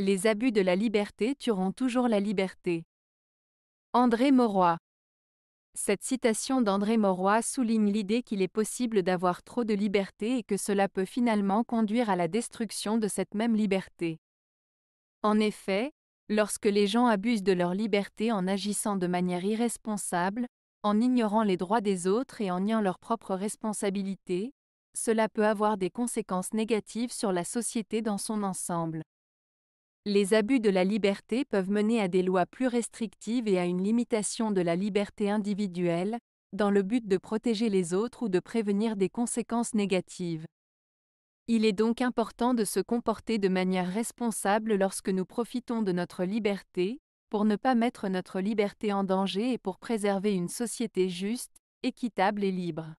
Les abus de la liberté tueront toujours la liberté. André Mauroy. Cette citation d'André Mauroy souligne l'idée qu'il est possible d'avoir trop de liberté et que cela peut finalement conduire à la destruction de cette même liberté. En effet, lorsque les gens abusent de leur liberté en agissant de manière irresponsable, en ignorant les droits des autres et en niant leurs propres responsabilités, cela peut avoir des conséquences négatives sur la société dans son ensemble. Les abus de la liberté peuvent mener à des lois plus restrictives et à une limitation de la liberté individuelle, dans le but de protéger les autres ou de prévenir des conséquences négatives. Il est donc important de se comporter de manière responsable lorsque nous profitons de notre liberté, pour ne pas mettre notre liberté en danger et pour préserver une société juste, équitable et libre.